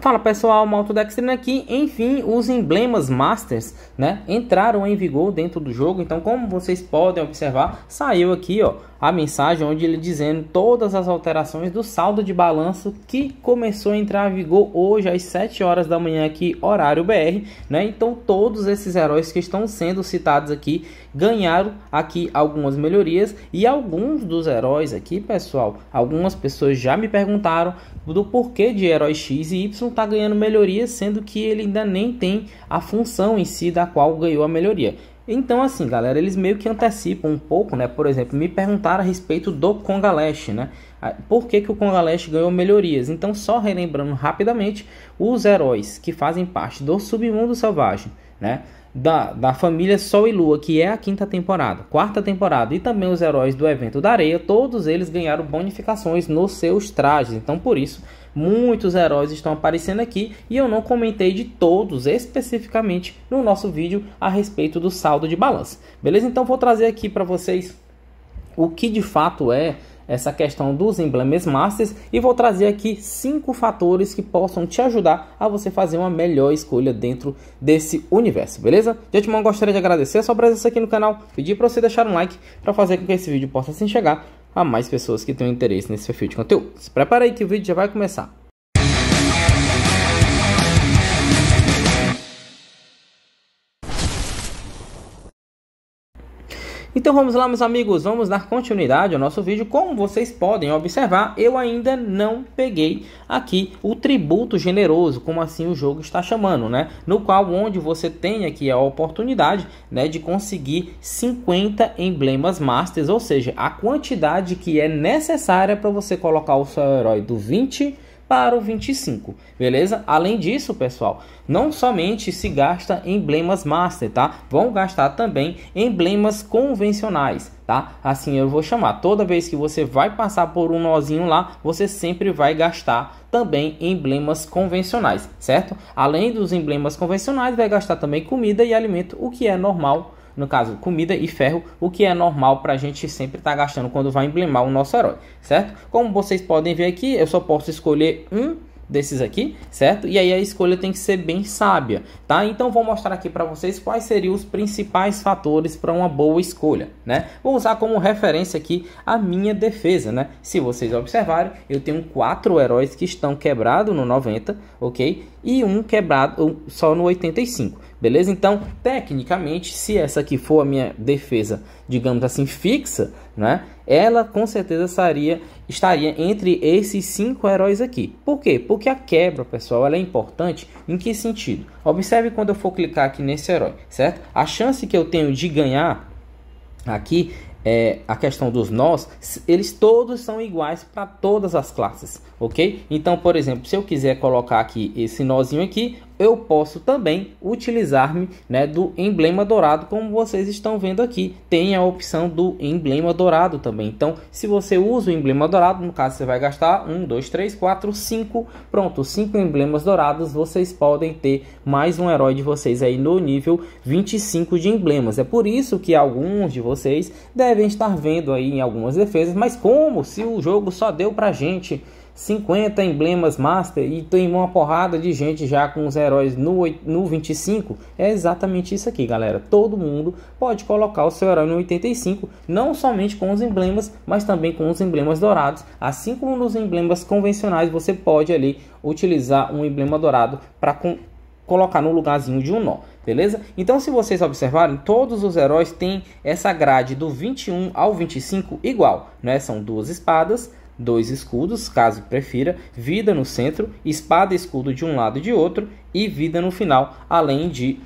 Fala pessoal, Dextrina aqui. Enfim, os emblemas Masters, né, entraram em vigor dentro do jogo. Então, como vocês podem observar, saiu aqui, ó, a mensagem onde ele dizendo todas as alterações do saldo de balanço que começou a entrar em vigor hoje às 7 horas da manhã aqui, horário BR, né? Então, todos esses heróis que estão sendo citados aqui ganharam aqui algumas melhorias e alguns dos heróis aqui, pessoal, algumas pessoas já me perguntaram do porquê de herói X e Y não está ganhando melhoria, sendo que ele ainda nem tem a função em si da qual ganhou a melhoria. Então, assim, galera, eles meio que antecipam um pouco, né? Por exemplo, me perguntaram a respeito do Congalash, né? Por que, que o Congalash ganhou melhorias? Então, só relembrando rapidamente, os heróis que fazem parte do submundo selvagem né? Da, da família Sol e Lua, que é a quinta temporada, quarta temporada, e também os heróis do evento da areia, todos eles ganharam bonificações nos seus trajes. Então, por isso, muitos heróis estão aparecendo aqui e eu não comentei de todos especificamente no nosso vídeo a respeito do saldo de balanço. Beleza? Então, vou trazer aqui para vocês o que de fato é essa questão dos emblemas Masters e vou trazer aqui cinco fatores que possam te ajudar a você fazer uma melhor escolha dentro desse universo, beleza? De antemão, gostaria de agradecer a sua presença aqui no canal, pedir para você deixar um like para fazer com que esse vídeo possa se assim enxergar a mais pessoas que tenham interesse nesse perfil de conteúdo. Se prepara aí que o vídeo já vai começar. Então vamos lá, meus amigos, vamos dar continuidade ao nosso vídeo. Como vocês podem observar, eu ainda não peguei aqui o tributo generoso, como assim o jogo está chamando, né? No qual onde você tem aqui a oportunidade, né, de conseguir 50 emblemas masters, ou seja, a quantidade que é necessária para você colocar o seu herói do 20 para o 25, beleza? Além disso, pessoal, não somente se gasta emblemas master, tá? Vão gastar também emblemas convencionais, tá? Assim eu vou chamar. Toda vez que você vai passar por um nozinho lá, você sempre vai gastar também emblemas convencionais, certo? Além dos emblemas convencionais, vai gastar também comida e alimento, o que é normal no caso comida e ferro, o que é normal para a gente sempre estar tá gastando quando vai emblemar o nosso herói, certo? Como vocês podem ver aqui, eu só posso escolher um desses aqui, certo? E aí a escolha tem que ser bem sábia, tá? Então vou mostrar aqui para vocês quais seriam os principais fatores para uma boa escolha, né? Vou usar como referência aqui a minha defesa, né? Se vocês observarem, eu tenho quatro heróis que estão quebrados no 90, ok? E um quebrado só no 85. Beleza? Então, tecnicamente, se essa aqui for a minha defesa, digamos assim, fixa, né? Ela com certeza estaria, estaria entre esses cinco heróis aqui. Por quê? Porque a quebra, pessoal, ela é importante em que sentido? Observe quando eu for clicar aqui nesse herói, certo? A chance que eu tenho de ganhar aqui é, a questão dos nós, eles todos são iguais para todas as classes, ok? Então, por exemplo, se eu quiser colocar aqui esse nozinho aqui, eu posso também utilizar-me né, do emblema dourado, como vocês estão vendo aqui. Tem a opção do emblema dourado também. Então, se você usa o emblema dourado, no caso você vai gastar 1, 2, 3, 4, 5, pronto, 5 emblemas dourados, vocês podem ter mais um herói de vocês aí no nível 25 de emblemas. É por isso que alguns de vocês devem estar vendo aí em algumas defesas, mas como se o jogo só deu pra gente 50 emblemas Master e tem uma porrada de gente já com os heróis no, no 25. É exatamente isso aqui, galera. Todo mundo pode colocar o seu herói no 85, não somente com os emblemas, mas também com os emblemas dourados. Assim como nos emblemas convencionais, você pode ali utilizar um emblema dourado para colocar no lugarzinho de um nó, beleza? Então, se vocês observarem, todos os heróis têm essa grade do 21 ao 25 igual, né? São duas espadas, dois escudos, caso prefira, vida no centro, espada e escudo de um lado e de outro, e vida no final, além de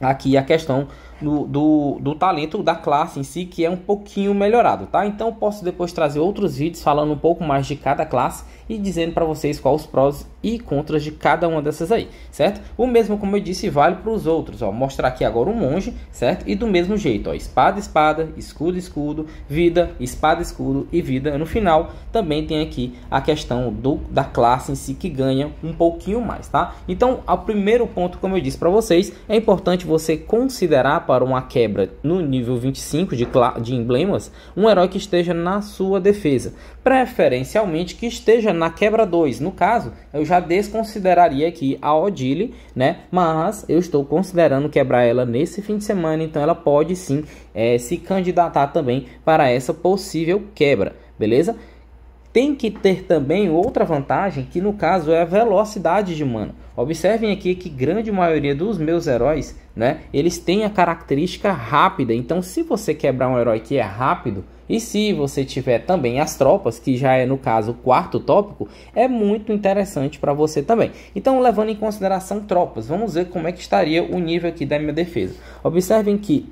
aqui a questão do, do, do, talento da classe em si, que é um pouquinho melhorado, tá? Então posso depois trazer outros vídeos falando um pouco mais de cada classe e dizendo para vocês quais os prós e contras de cada uma dessas aí, certo? O mesmo, como eu disse, vale para os outros, ó. Mostrar aqui agora o um monge, certo? E do mesmo jeito, ó. Espada, espada, escudo, escudo, vida, espada, escudo e vida. No final, também tem aqui a questão do, da classe em si que ganha um pouquinho mais, tá? Então, o primeiro ponto, como eu disse para vocês, é importante você considerar para uma quebra no nível 25 de, de emblemas um herói que esteja na sua defesa, preferencialmente que esteja na quebra 2. No caso, eu já desconsideraria aqui a Odile, né? mas eu estou considerando quebrar ela nesse fim de semana, então ela pode sim é, se candidatar também para essa possível quebra, beleza? tem que ter também outra vantagem, que no caso é a velocidade de mana. Observem aqui que grande maioria dos meus heróis, né, eles têm a característica rápida. Então, se você quebrar um herói que é rápido, e se você tiver também as tropas, que já é no caso o quarto tópico, é muito interessante para você também. Então, levando em consideração tropas, vamos ver como é que estaria o nível aqui da minha defesa. Observem que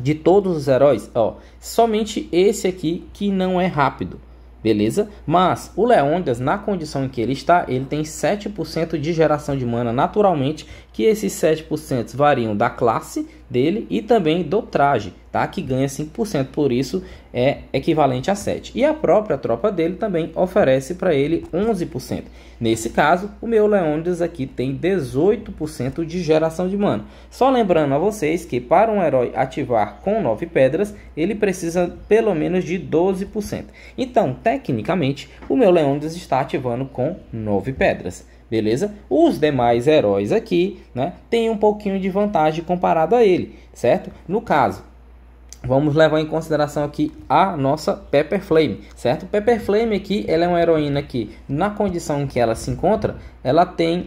de todos os heróis, ó, somente esse aqui que não é rápido beleza? Mas o Leondas, na condição em que ele está, ele tem 7% de geração de mana naturalmente, que esses 7% variam da classe dele e também do traje, tá? Que ganha 5%, por isso é equivalente a 7. E a própria tropa dele também oferece para ele 11%. Nesse caso, o meu Leônidas aqui tem 18% de geração de mana. Só lembrando a vocês que para um herói ativar com 9 pedras, ele precisa pelo menos de 12%. Então, tecnicamente, o meu Leônidas está ativando com 9 pedras beleza? Os demais heróis aqui, né, têm um pouquinho de vantagem comparado a ele, certo? No caso, vamos levar em consideração aqui a nossa Pepper Flame, certo? Pepper Flame aqui, ela é uma heroína que na condição que ela se encontra, ela tem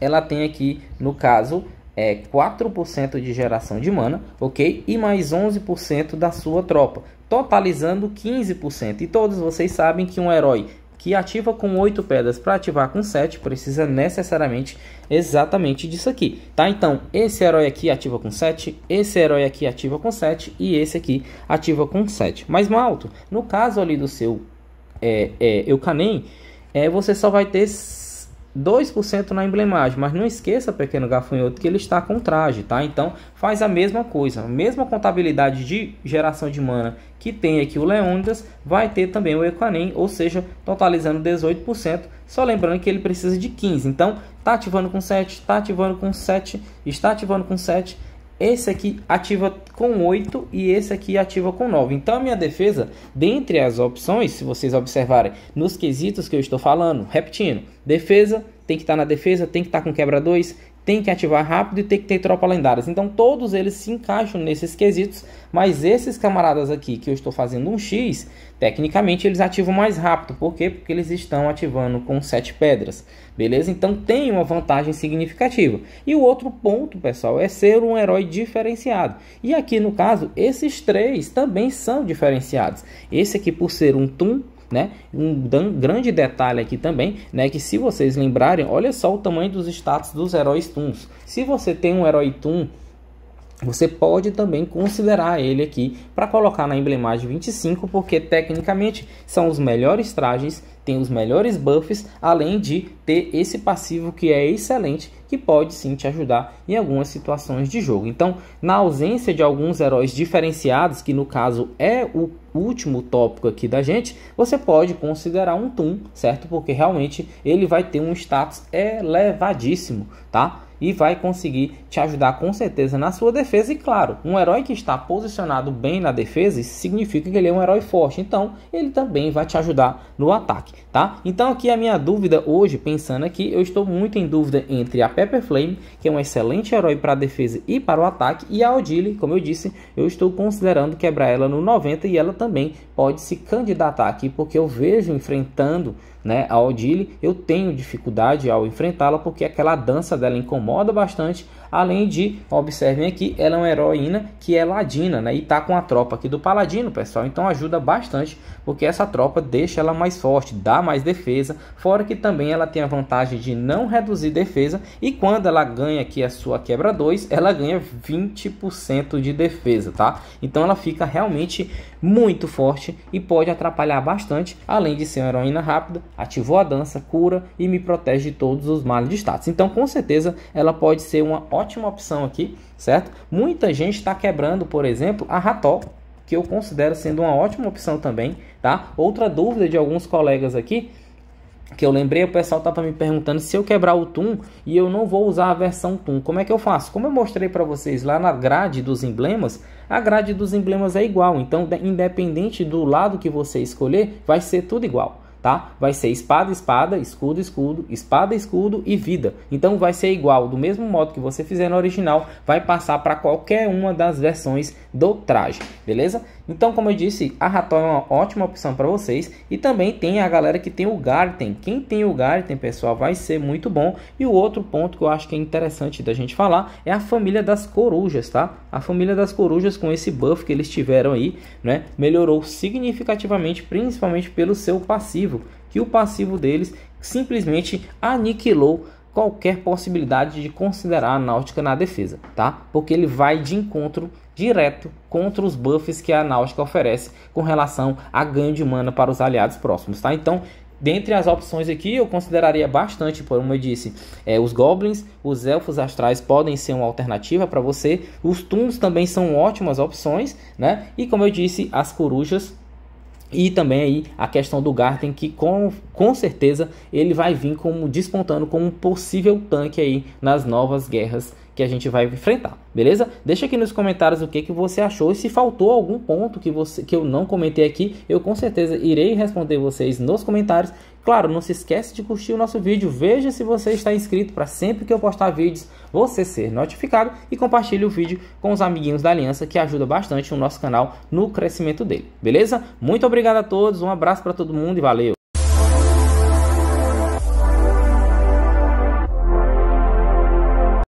ela tem aqui, no caso, é 4% de geração de mana, ok? E mais 11% da sua tropa, totalizando 15%. E todos vocês sabem que um herói que ativa com 8 pedras para ativar com 7, precisa necessariamente exatamente disso aqui, tá? Então, esse herói aqui ativa com 7, esse herói aqui ativa com 7 e esse aqui ativa com 7. Mas, Malto, no caso ali do seu é, é, Eucanem, é, você só vai ter 2% na emblemagem, mas não esqueça, pequeno gafanhoto, que ele está com traje, tá? Então faz a mesma coisa, a mesma contabilidade de geração de mana que tem aqui o Leônidas, vai ter também o Equanim, ou seja, totalizando 18%, só lembrando que ele precisa de 15. Então tá tá está ativando com 7, está ativando com 7, está ativando com 7 esse aqui ativa com 8 e esse aqui ativa com 9. Então a minha defesa, dentre as opções, se vocês observarem nos quesitos que eu estou falando, repetindo, defesa tem que estar tá na defesa, tem que estar tá com quebra 2, tem que ativar rápido e tem que ter tropa lendárias. Então todos eles se encaixam nesses quesitos, mas esses camaradas aqui que eu estou fazendo um X, tecnicamente eles ativam mais rápido. Por quê? Porque eles estão ativando com 7 pedras. Beleza? Então tem uma vantagem significativa. E o outro ponto, pessoal, é ser um herói diferenciado. E aqui no caso, esses três também são diferenciados. Esse aqui por ser um Tum, né? Um grande detalhe aqui também, né, que se vocês lembrarem, olha só o tamanho dos status dos heróis Toons. Se você tem um herói Toon você pode também considerar ele aqui para colocar na emblemagem 25, porque tecnicamente são os melhores trajes, tem os melhores buffs, além de ter esse passivo que é excelente, que pode sim te ajudar em algumas situações de jogo. Então, na ausência de alguns heróis diferenciados, que no caso é o último tópico aqui da gente, você pode considerar um Toon, certo? Porque realmente ele vai ter um status elevadíssimo, tá? e vai conseguir te ajudar com certeza na sua defesa. E claro, um herói que está posicionado bem na defesa significa que ele é um herói forte, então ele também vai te ajudar no ataque, tá? Então aqui a minha dúvida hoje, pensando aqui, eu estou muito em dúvida entre a Pepper Flame, que é um excelente herói para a defesa e para o ataque, e a Odile, como eu disse, eu estou considerando quebrar ela no 90 e ela também pode se candidatar aqui, porque eu vejo enfrentando né, a Odile, eu tenho dificuldade ao enfrentá-la porque aquela dança dela incomoda bastante. Além de, observem aqui, ela é uma heroína que é ladina, né, e tá com a tropa aqui do Paladino, pessoal. Então ajuda bastante porque essa tropa deixa ela mais forte, dá mais defesa, fora que também ela tem a vantagem de não reduzir defesa e quando ela ganha aqui a sua quebra 2, ela ganha 20% de defesa, tá? Então ela fica realmente muito forte e pode atrapalhar bastante, além de ser uma heroína rápida ativou a dança, cura e me protege de todos os males de status. Então, com certeza, ela pode ser uma ótima opção aqui, certo? Muita gente está quebrando, por exemplo, a Rató, que eu considero sendo uma ótima opção também, tá? Outra dúvida de alguns colegas aqui que eu lembrei, o pessoal estava me perguntando se eu quebrar o Tum e eu não vou usar a versão Tum, como é que eu faço? Como eu mostrei para vocês lá na grade dos emblemas, a grade dos emblemas é igual, então independente do lado que você escolher, vai ser tudo igual tá? Vai ser espada, espada, escudo, escudo, espada, escudo e vida. Então vai ser igual, do mesmo modo que você fizer no original, vai passar para qualquer uma das versões do traje, beleza? Então, como eu disse, a Raton é uma ótima opção para vocês. E também tem a galera que tem o Garten. Quem tem o Garten, pessoal, vai ser muito bom. E o outro ponto que eu acho que é interessante da gente falar é a família das corujas, tá? A família das corujas com esse buff que eles tiveram aí, né? Melhorou significativamente, principalmente pelo seu passivo. Que o passivo deles simplesmente aniquilou qualquer possibilidade de considerar a Náutica na defesa, tá? Porque ele vai de encontro direto contra os buffs que a Náutica oferece com relação a ganho de mana para os aliados próximos, tá? Então, dentre as opções aqui, eu consideraria bastante, como eu disse, é, os Goblins, os Elfos Astrais podem ser uma alternativa para você, os Tuns também são ótimas opções, né? E como eu disse, as Corujas e também aí a questão do Garten, que com, com certeza ele vai vir como despontando como um possível tanque aí nas novas guerras que a gente vai enfrentar, beleza? Deixa aqui nos comentários o que, que você achou e se faltou algum ponto que, você, que eu não comentei aqui, eu com certeza irei responder vocês nos comentários. Claro, não se esquece de curtir o nosso vídeo, veja se você está inscrito para sempre que eu postar vídeos você ser notificado e compartilhe o vídeo com os amiguinhos da Aliança que ajuda bastante o nosso canal no crescimento dele, beleza? Muito obrigado a todos, um abraço para todo mundo e valeu!